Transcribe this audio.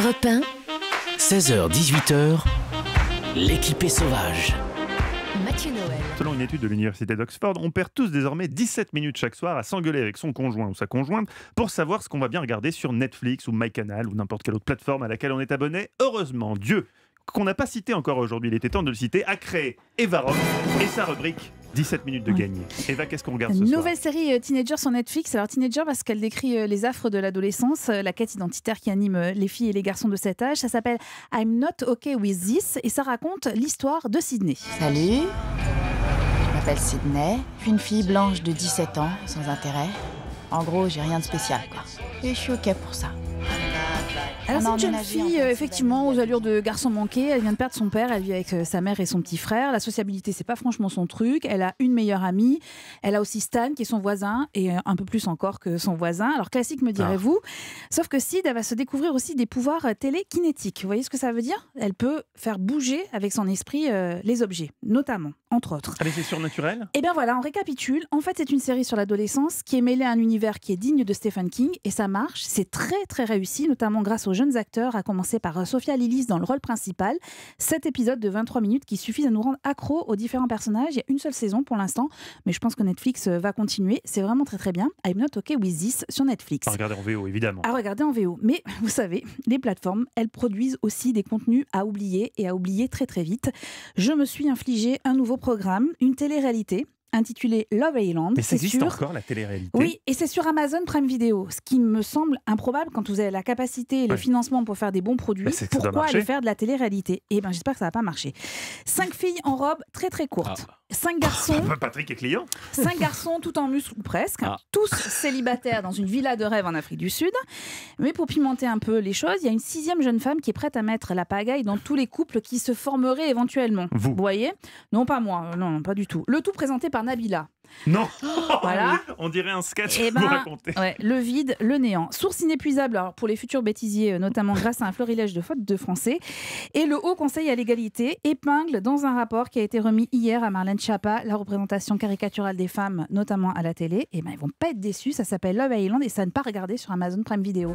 Europe 1. 16h, 18h, est sauvage. Mathieu Noël. Selon une étude de l'Université d'Oxford, on perd tous désormais 17 minutes chaque soir à s'engueuler avec son conjoint ou sa conjointe pour savoir ce qu'on va bien regarder sur Netflix ou MyCanal ou n'importe quelle autre plateforme à laquelle on est abonné. Heureusement, Dieu, qu'on n'a pas cité encore aujourd'hui, il était temps de le citer, a créé Evarom et sa rubrique 17 minutes de ouais. et Eva, qu'est-ce qu'on regarde ce Nouvelle série euh, Teenager sur Netflix. Alors, Teenager, parce qu'elle décrit euh, les affres de l'adolescence, euh, la quête identitaire qui anime les filles et les garçons de cet âge. Ça s'appelle I'm Not Okay With This et ça raconte l'histoire de Sydney. Salut, je m'appelle Sydney. Je une fille blanche de 17 ans, sans intérêt. En gros, j'ai rien de spécial, quoi. Et je suis OK pour ça. Alors c'est une jeune fille, euh, effectivement, aux allures de garçon manqué. Elle vient de perdre son père, elle vit avec euh, sa mère et son petit frère. La sociabilité, c'est pas franchement son truc. Elle a une meilleure amie. Elle a aussi Stan, qui est son voisin, et euh, un peu plus encore que son voisin. Alors classique, me ah. direz-vous. Sauf que Sid, elle va se découvrir aussi des pouvoirs télékinétiques. Vous voyez ce que ça veut dire Elle peut faire bouger avec son esprit les objets, notamment, entre autres. Avec ah, mais c'est surnaturel Eh bien voilà, on récapitule. En fait, c'est une série sur l'adolescence qui est mêlée à un univers qui est digne de Stephen King, et ça marche. C'est très très réussi, notamment grâce au jeunes acteurs, à commencer par euh, Sophia Lillis dans le rôle principal. Cet épisode de 23 minutes qui suffit à nous rendre accro aux différents personnages. Il y a une seule saison pour l'instant, mais je pense que Netflix euh, va continuer. C'est vraiment très très bien. I'm not okay with this sur Netflix. À regarder en VO, évidemment. À regarder en VO. Mais vous savez, les plateformes, elles produisent aussi des contenus à oublier et à oublier très très vite. Je me suis infligé un nouveau programme, une télé-réalité intitulé Love Island. Mais ça existe encore la télé-réalité Oui, et c'est sur Amazon Prime Video, ce qui me semble improbable quand vous avez la capacité et le financement pour faire des bons produits. Bah, pourquoi aller faire de la télé-réalité Eh bien, j'espère que ça va pas marcher. Cinq filles en robe très très courte. Ah cinq garçons. Patrick et client. Cinq garçons, tout en muscles ou presque, ah. tous célibataires dans une villa de rêve en Afrique du Sud. Mais pour pimenter un peu les choses, il y a une sixième jeune femme qui est prête à mettre la pagaille dans tous les couples qui se formeraient éventuellement. Vous, Vous voyez Non, pas moi, non, pas du tout. Le tout présenté par Nabila. Non voilà. On dirait un sketch eh ben, le vide, le néant. Source inépuisable pour les futurs bêtisiers, euh, notamment grâce à un florilège de fautes de français. Et le Haut Conseil à l'égalité épingle dans un rapport qui a été remis hier à Marlène Schiappa la représentation caricaturale des femmes, notamment à la télé. Et eh ben, ils vont pas être déçus. Ça s'appelle Love Island et ça ne pas regarder sur Amazon Prime Video.